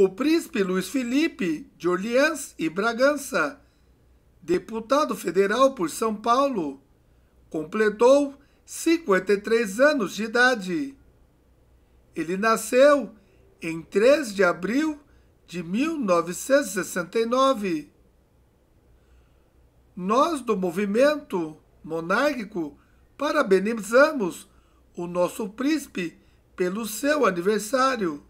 o príncipe Luiz Felipe de Orleans e Bragança, deputado federal por São Paulo, completou 53 anos de idade. Ele nasceu em 3 de abril de 1969. Nós do movimento monárquico parabenizamos o nosso príncipe pelo seu aniversário.